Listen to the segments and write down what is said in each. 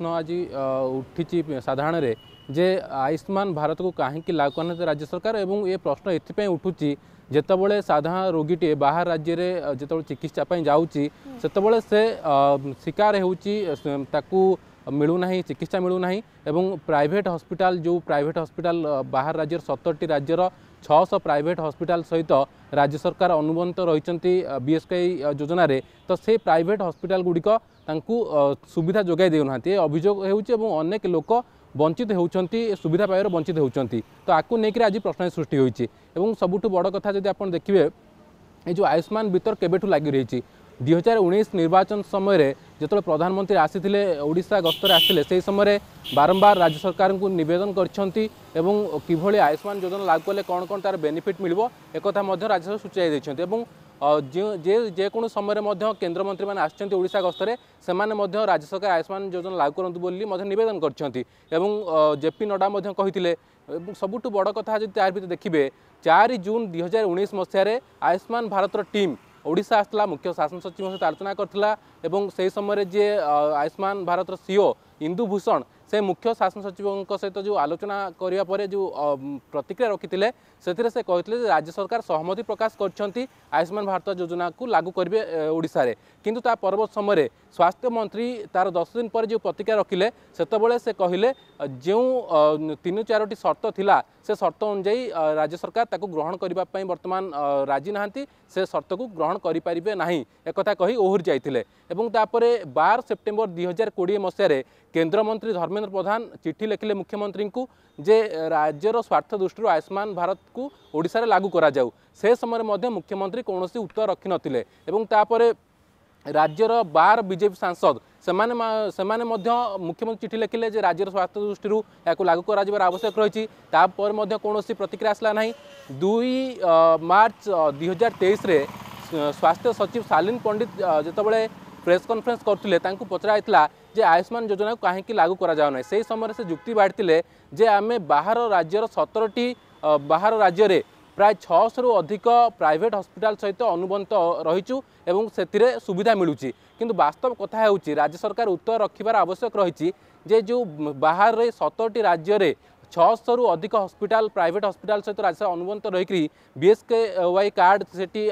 प्रश्न आज उठी साधारण जे आयुष्मान भारत को कहीं लागू करना राज्य सरकार और ये प्रश्न एथपाई उठू ଯେତେବେଳେ ସାଧାରଣ ରୋଗୀଟିଏ ବାହାର ରାଜ୍ୟରେ ଯେତେବେଳେ ଚିକିତ୍ସା ପାଇଁ ଯାଉଛି ସେତେବେଳେ ସେ ଶିକାର ହେଉଛି ତାକୁ ମିଳୁନାହିଁ ଚିକିତ୍ସା ମିଳୁନାହିଁ ଏବଂ ପ୍ରାଇଭେଟ୍ ହସ୍ପିଟାଲ ଯେଉଁ ପ୍ରାଇଭେଟ୍ ହସ୍ପିଟାଲ ବାହାର ରାଜ୍ୟର ସତରଟି ରାଜ୍ୟର ଛଅଶହ ପ୍ରାଇଭେଟ୍ ହସ୍ପିଟାଲ ସହିତ ରାଜ୍ୟ ସରକାର ଅନୁବନ୍ଧ ରହିଛନ୍ତି ବିଏସ୍କେଇ ଯୋଜନାରେ ତ ସେ ପ୍ରାଇଭେଟ୍ ହସ୍ପିଟାଲ ଗୁଡ଼ିକ ତାଙ୍କୁ ସୁବିଧା ଯୋଗାଇ ଦେଉନାହାନ୍ତି ଏ ଅଭିଯୋଗ ହେଉଛି ଏବଂ ଅନେକ ଲୋକ বঞ্চিত হচ্ছেন সুবিধা পাইবার বঞ্চিত হচ্ছেন তো আকু নেই আজ প্রশ্ন সৃষ্টি হয়েছে এবং সবুঠু বড় কথা যদি আপনার দেখবে এই যে আয়ুষ্মান বিতর কেবেঠু লাগি রয়েছে দুই হাজার উনিশ নির্বাচন সময় যেত প্রধানমন্ত্রী আসলে ওড়শা গস্তরে আসলে সেই সময় বারম্বার রাজ্য সরকার নিবেদন করছেন এবং কিভাবে আয়ুষ্মান যোজনা লাগু কলে কম কম তার বেনিফিট মিলব একথা রাজ্য সরকার সূচাই দিয়েছেন এবং যে যেকোন সময় কেন্দ্রমন্ত্রী মানে আসছেন ওড়শা গস্তরে সে রাজ্য সরকার আয়ুষ্মান যোজনা লাগু করতে বলে নিবেদন করছেন এবং জেপি নড্ডা কে এবং সবুঠু বড় কথা যদি তার ভিতরে দেখবে চারি জুন দুই হাজার উনিশ মশায় আয়ুষ্মান ভারতর টিম ওড়শা আসলা মুখ্য শাসন সচিব সহ আলোচনা করলা এবং সেই সময় যে আয়ুষ্মান ভারতর সিও ইন্দুভূষণ ସେ ମୁଖ୍ୟ ଶାସନ ସଚିବଙ୍କ ସହିତ ଯେଉଁ ଆଲୋଚନା କରିବା ପରେ ଯେଉଁ ପ୍ରତିକ୍ରିୟା ରଖିଥିଲେ ସେଥିରେ ସେ କହିଥିଲେ ଯେ ରାଜ୍ୟ ସରକାର ସହମତି ପ୍ରକାଶ କରିଛନ୍ତି ଆୟୁଷ୍ମାନ ଭାରତ ଯୋଜନାକୁ ଲାଗୁ କରିବେ ଓଡ଼ିଶାରେ କିନ୍ତୁ ତା ପରବର୍ତ୍ତୀ ସମୟରେ ସ୍ୱାସ୍ଥ୍ୟ ମନ୍ତ୍ରୀ ତାର ଦଶ ଦିନ ପରେ ଯେଉଁ ପ୍ରତିକ୍ରିୟା ରଖିଲେ ସେତେବେଳେ ସେ କହିଲେ ଯେଉଁ ତିନି ଚାରୋଟି ସର୍ତ୍ତ ଥିଲା ସେ ସର୍ତ୍ତ ଅନୁଯାୟୀ ରାଜ୍ୟ ସରକାର ତାକୁ ଗ୍ରହଣ କରିବା ପାଇଁ ବର୍ତ୍ତମାନ ରାଜି ନାହାନ୍ତି ସେ ସର୍ତ୍ତକୁ ଗ୍ରହଣ କରିପାରିବେ ନାହିଁ ଏକଥା କହି ଓହରି ଯାଇଥିଲେ ଏବଂ ତାପରେ ବାର ସେପ୍ଟେମ୍ବର ଦୁଇ ହଜାର କୋଡ଼ିଏ ମସିହାରେ କେନ୍ଦ୍ରମନ୍ତ୍ରୀ ଧର୍ମେନ୍ଦ୍ର ଧର୍ମେନ୍ଦ୍ର ପ୍ରଧାନ ଚିଠି ଲେଖିଲେ ମୁଖ୍ୟମନ୍ତ୍ରୀଙ୍କୁ ଯେ ରାଜ୍ୟର ସ୍ୱାର୍ଥ ଦୃଷ୍ଟିରୁ ଆୟୁଷ୍ମାନ ଭାରତକୁ ଓଡ଼ିଶାରେ ଲାଗୁ କରାଯାଉ ସେ ସମୟରେ ମଧ୍ୟ ମୁଖ୍ୟମନ୍ତ୍ରୀ କୌଣସି ଉତ୍ତର ରଖିନଥିଲେ ଏବଂ ତାପରେ ରାଜ୍ୟର ବାର ବିଜେପି ସାଂସଦ ସେମାନେ ସେମାନେ ମଧ୍ୟ ମୁଖ୍ୟମନ୍ତ୍ରୀ ଚିଠି ଲେଖିଲେ ଯେ ରାଜ୍ୟର ସ୍ୱାସ୍ଥ୍ୟ ଦୃଷ୍ଟିରୁ ଏହାକୁ ଲାଗୁ କରାଯିବାର ଆବଶ୍ୟକ ରହିଛି ତାପରେ ମଧ୍ୟ କୌଣସି ପ୍ରତିକ୍ରିୟା ଆସିଲା ନାହିଁ ଦୁଇ ମାର୍ଚ୍ଚ ଦୁଇହଜାର ତେଇଶରେ ସ୍ୱାସ୍ଥ୍ୟ ସଚିବ ଶାଲିନ ପଣ୍ଡିତ ଯେତେବେଳେ ପ୍ରେସ୍ କନଫରେନ୍ସ କରୁଥିଲେ ତାଙ୍କୁ ପଚରାଯାଇଥିଲା ଯେ ଆୟୁଷ୍ମାନ ଯୋଜନାକୁ କାହିଁକି ଲାଗୁ କରାଯାଉନାହିଁ ସେହି ସମୟରେ ସେ ଯୁକ୍ତି ବାଢ଼ିଥିଲେ ଯେ ଆମେ ବାହାର ରାଜ୍ୟର ସତରଟି ବାହାର ରାଜ୍ୟରେ ପ୍ରାୟ ଛଅଶହରୁ ଅଧିକ ପ୍ରାଇଭେଟ୍ ହସ୍ପିଟାଲ ସହିତ ଅନୁବନ୍ଧ ରହିଛୁ ଏବଂ ସେଥିରେ ସୁବିଧା ମିଳୁଛି କିନ୍ତୁ ବାସ୍ତବ କଥା ହେଉଛି ରାଜ୍ୟ ସରକାର ଉତ୍ତର ରଖିବାର ଆବଶ୍ୟକ ରହିଛି ଯେ ଯେଉଁ ବାହାରରେ ସତରଟି ରାଜ୍ୟରେ ଛଅଶହରୁ ଅଧିକ ହସ୍ପିଟାଲ ପ୍ରାଇଭେଟ୍ ହସ୍ପିଟାଲ ସହିତ ରାଜ୍ୟ ସରକାର ଅନୁବନ୍ଧ ରହିକରି ବିଏସ୍କେ ୱାଇ କାର୍ଡ଼ ସେଠି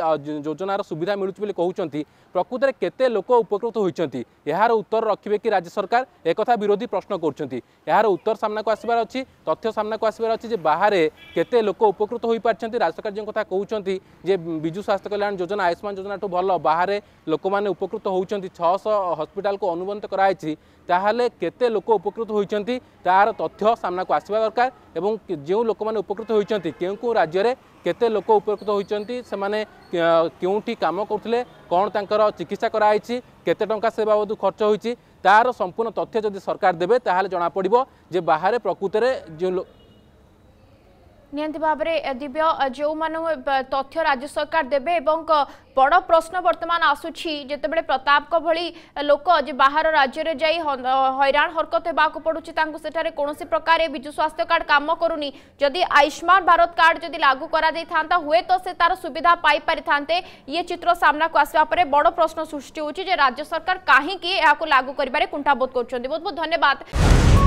ଯୋଜନାର ସୁବିଧା ମିଳୁଛି ବୋଲି କହୁଛନ୍ତି ପ୍ରକୃତରେ କେତେ ଲୋକ ଉପକୃତ ହୋଇଛନ୍ତି ଏହାର ଉତ୍ତର ରଖିବେ କି ରାଜ୍ୟ ସରକାର ଏକଥା ବିରୋଧୀ ପ୍ରଶ୍ନ କରୁଛନ୍ତି ଏହାର ଉତ୍ତର ସାମ୍ନାକୁ ଆସିବାର ଅଛି ତଥ୍ୟ ସାମ୍ନାକୁ ଆସିବାର ଅଛି ଯେ ବାହାରେ କେତେ ଲୋକ ଉପକୃତ ହୋଇପାରିଛନ୍ତି ରାଜ୍ୟ ସରକାର ଯେଉଁ କଥା କହୁଛନ୍ତି ଯେ ବିଜୁ ସ୍ୱାସ୍ଥ୍ୟ କଲ୍ୟାଣ ଯୋଜନା ଆୟୁଷ୍ମାନ ଯୋଜନାଠୁ ଭଲ ବାହାରେ ଲୋକମାନେ ଉପକୃତ ହେଉଛନ୍ତି ଛଅଶହ ହସ୍ପିଟାଲକୁ ଅନୁବନ୍ଧ କରାଯାଇଛି ତାହେଲେ କେତେ ଲୋକ ଉପକୃତ ହୋଇଛନ୍ତି ତାହାର ତଥ୍ୟ ସାମ୍ନାକୁ ଆସିବା দরকার এবং যে লোক মানে উপকৃত হয়েছেন কেউ কেউ রাজ্যের কেতে লোক উপকৃত হয়েছেন সে কেউটি কাম করুলে কম তাঁর চিকিৎসা করা হয়েছে কেতে টঙ্কা সে বাবদ খরচ হয়েছে তার সম্পূর্ণ তথ্য যদি সরকার দেবে তাহলে জনাপড়ব যে বাহারে প্রকৃতরে যে निवरे दिव्य जो मान तथ्य राज्य सरकार देवे बड़ प्रश्न बर्तमान आसुच्छे प्रताप भाई लोक बाहर राज्य में जा हईरा हरकत होगा पड़ू से कौन प्रकार विजु स्वास्थ्य कार्ड कम करूनी आयुष्मान भारत कार्ड जदि लागू करता हुए तो से तार सुविधा पाई था ये चित्र सामना को आसवापुर बड़ प्रश्न सृष्टि हो राज्य सरकार कहीं लागू करोध कर